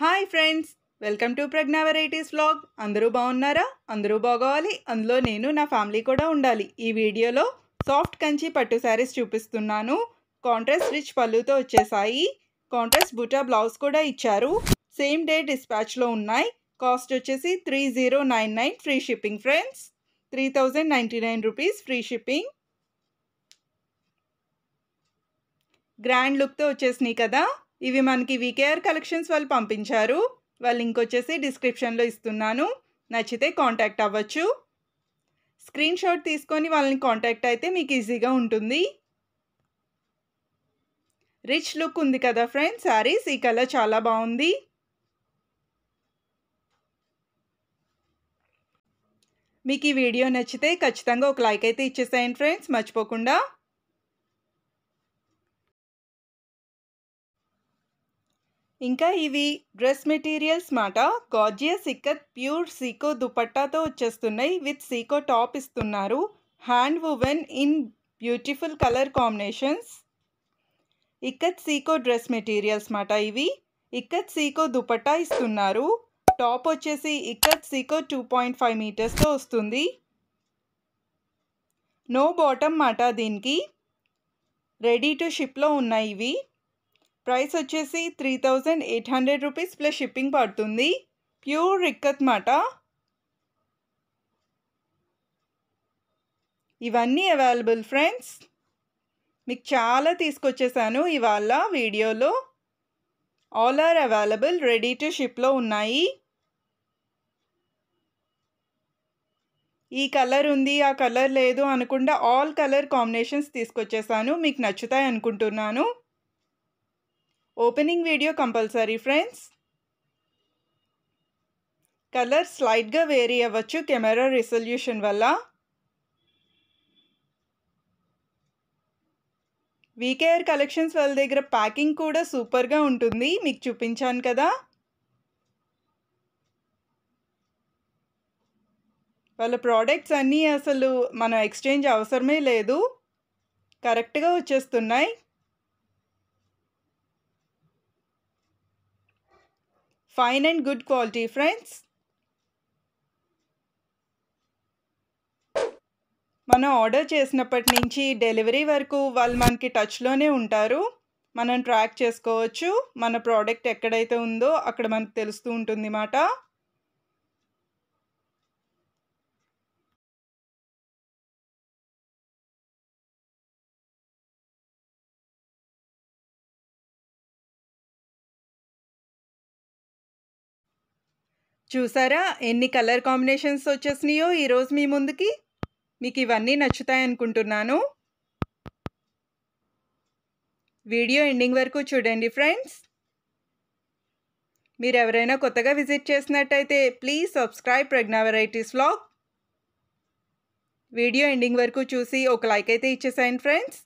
hi friends welcome to Pragna varieties vlog అందరూ బాగున్నారా అందరూ బాగోవాలి అందులో నేను నా ఫ్యామిలీ కూడా ఉండాలి ఈ వీడియోలో సాఫ్ట్ కంచి పట్టు శారీస్ చూపిస్తున్నాను కాంట్రాస్ట్ రిచ్ పళ్ళుతో వచ్చేసాయి కాంట్రాస్ట్ బుటా బ్లౌజ్ కూడా ఇచ్చారు సేమ్ డే డిస్పాచ్లో ఉన్నాయి కాస్ట్ వచ్చేసి three zero nine nine free shipping friends three thousand nine rupees free shipping grand లుక్తో వచ్చేసినాయి కదా ఇవి మనకి వికేఆర్ కలెక్షన్స్ వాళ్ళు పంపించారు వాళ్ళు లింక్ వచ్చేసి డిస్క్రిప్షన్లో ఇస్తున్నాను నచ్చితే కాంటాక్ట్ అవ్వచ్చు స్క్రీన్ షాట్ తీసుకొని వాళ్ళని కాంటాక్ట్ అయితే మీకు ఈజీగా ఉంటుంది రిచ్ లుక్ ఉంది కదా ఫ్రెండ్స్ శారీస్ ఈ కలర్ చాలా బాగుంది మీకు ఈ వీడియో నచ్చితే ఖచ్చితంగా ఒక లైక్ అయితే ఇచ్చేసాయండి ఫ్రెండ్స్ మర్చిపోకుండా ఇంకా ఇవి డ్రెస్ మెటీరియల్స్ మాట గార్జియస్ ఇక్కత్ ప్యూర్ సీకో దుపట్టాతో వచ్చేస్తున్నాయి విత్ సీకో టాప్ ఇస్తున్నారు hand woven in beautiful colour combinations ikat sico dress materials మాట ఇవి ఇక్కత్ సీకో దుపట్టా ఇస్తున్నారు టాప్ వచ్చేసి ikat sico two point five మీటర్స్తో వస్తుంది నో బాటమ్ మాట దీనికి రెడీ టు షిప్లో ఉన్నాయి ఇవి ప్రైస్ వచ్చేసి three thousand eight hundred rupees plus shipping పడుతుంది ప్యూర్ రిక్కత్ మాట ఇవన్నీ అవైలబుల్ ఫ్రెండ్స్ మీకు చాలా తీసుకొచ్చేసాను ఇవాళ వీడియోలో all are available ready to షిప్లో ఉన్నాయి ఈ కలర్ ఉంది ఆ కలర్ లేదు అనకుండా ఆల్ కలర్ కాంబినేషన్స్ తీసుకొచ్చేసాను మీకు నచ్చుతాయి అనుకుంటున్నాను opening video compulsory friends colour స్లైడ్గా వేరీ అవ్వచ్చు కెమెరా రిజల్యూషన్ వల్ల వీకేఆర్ కలెక్షన్స్ వాళ్ళ దగ్గర ప్యాకింగ్ కూడా సూపర్గా ఉంటుంది మీకు చూపించాను కదా వాళ్ళ ప్రోడక్ట్స్ అన్నీ అసలు మనం ఎక్స్చేంజ్ అవసరమే లేదు కరెక్ట్గా వచ్చేస్తున్నాయి fine and good quality friends మనం ఆర్డర్ చేసినప్పటి నుంచి డెలివరీ వరకు వాళ్ళు మనకి టచ్లోనే ఉంటారు మనం ట్రాక్ చేసుకోవచ్చు మన ప్రోడక్ట్ ఎక్కడైతే ఉందో అక్కడ మనకు తెలుస్తూ ఉంటుంది మాట చూసారా ఎన్ని కలర్ కాంబినేషన్స్ వచ్చేసినాయో ఈరోజు మీ ముందుకి మీకు ఇవన్నీ నచ్చుతాయనుకుంటున్నాను వీడియో ఎండింగ్ వరకు చూడండి ఫ్రెండ్స్ మీరు ఎవరైనా కొత్తగా విజిట్ చేసినట్టయితే please subscribe Pragna varieties vlog video ending వరకు చూసి ఒక లైక్ అయితే ఇచ్చేసాయండి ఫ్రెండ్స్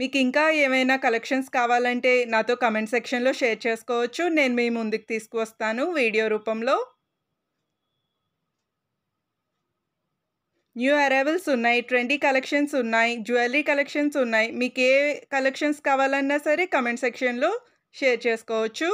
మీకు ఇంకా ఏమైనా కలెక్షన్స్ కావాలంటే నాతో కమెంట్ సెక్షన్లో షేర్ చేసుకోవచ్చు నేను మీ ముందుకు తీసుకువస్తాను వీడియో రూపంలో న్యూ అరైవల్స్ ఉన్నాయి ట్రెండీ కలెక్షన్స్ ఉన్నాయి జ్యువెలరీ కలెక్షన్స్ ఉన్నాయి మీకు ఏ కలెక్షన్స్ కావాలన్నా సరే కమెంట్ సెక్షన్లో షేర్ చేసుకోవచ్చు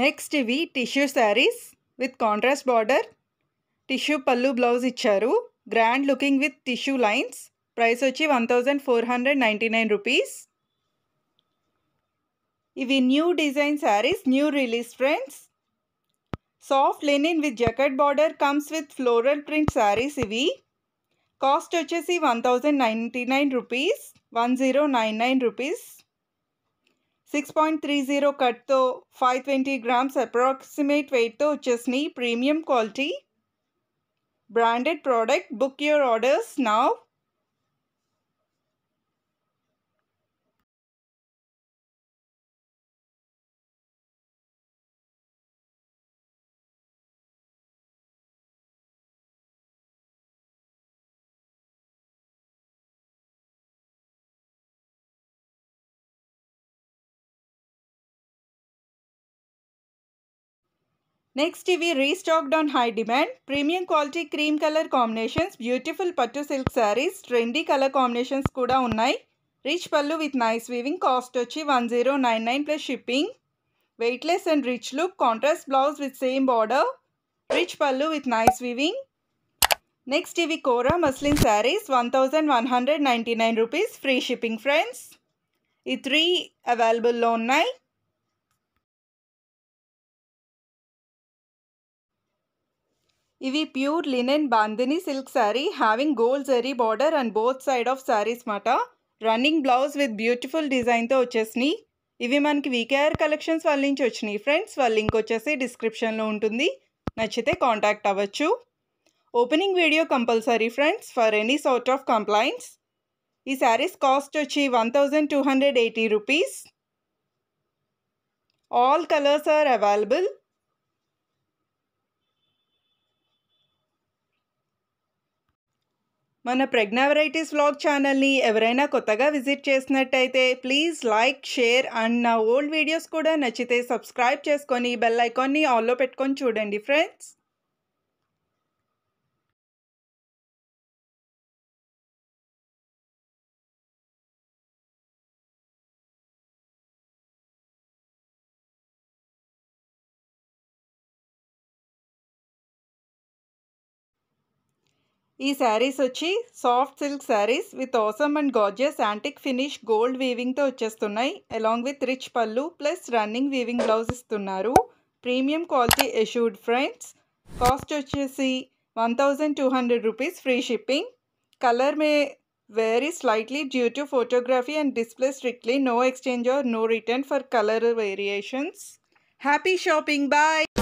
నెక్స్ట్ ఇవి tissue saris with contrast border tissue pallu blouse ఇచ్చారు grand looking with tissue lines price వచ్చి one thousand four hundred ninety nine rupees ఇవి new design saris new release friends soft linen with jacket border comes with floral print saris ఇవి cost వచ్చేసి one thousand ninety nine rupees one zero nine nine rupees 6.30 cut to 520 grams approximate weight to chesney premium quality branded product book your orders now next ఇవి restocked on high demand premium quality cream colour combinations beautiful pattu silk saris trendy colour combinations కూడా ఉన్నాయి rich pallu with nice weaving cost వచ్చి one zero nine nine plus shipping weightless and rich look contrast blouse with same border rich pallu with nice weaving next ఇవి kora muslin saris one thousand one hundred ninety nine rupees free shipping friends ఈ three అవైలబుల్లో ఉన్నాయి ఇవి pure linen bandhani silk sari having gold zari border and both side of saris మాట running blouse with beautiful డిజైన్తో వచ్చేసినాయి ఇవి మనకి వీకేఆర్ కలెక్షన్స్ వాళ్ళ నుంచి వచ్చినాయి ఫ్రెండ్స్ వాళ్ళ లింక్ వచ్చేసి డిస్క్రిప్షన్లో ఉంటుంది నచ్చితే కాంటాక్ట్ అవ్వచ్చు opening video compulsory friends for any sort of complaints ఈ శారీస్ కాస్ట్ వచ్చి one thousand two hundred eighty rupees all colours are available మన ప్రజ్ఞా వెరైటీస్ వ్లాగ్ ఛానల్ని ఎవరైనా కొత్తగా విజిట్ చేసినట్టయితే ప్లీజ్ లైక్ షేర్ అండ్ నా ఓల్డ్ వీడియోస్ కూడా నచ్చితే సబ్స్క్రైబ్ చేసుకొని బెల్ ఐకాన్ని ఆల్లో పెట్టుకొని చూడండి ఫ్రెండ్స్ ఈ శారీస్ వచ్చి soft silk saris with awesome and gorgeous antique finish gold వీవింగ్తో వచ్చేస్తున్నాయి along with rich pallu plus running weaving blouse ఇస్తున్నారు premium quality assured friends cost వచ్చేసి one thousand two hundred rupees free shipping colour may vary slightly due to photography and display strictly no exchange or no return for colour variations happy shopping bye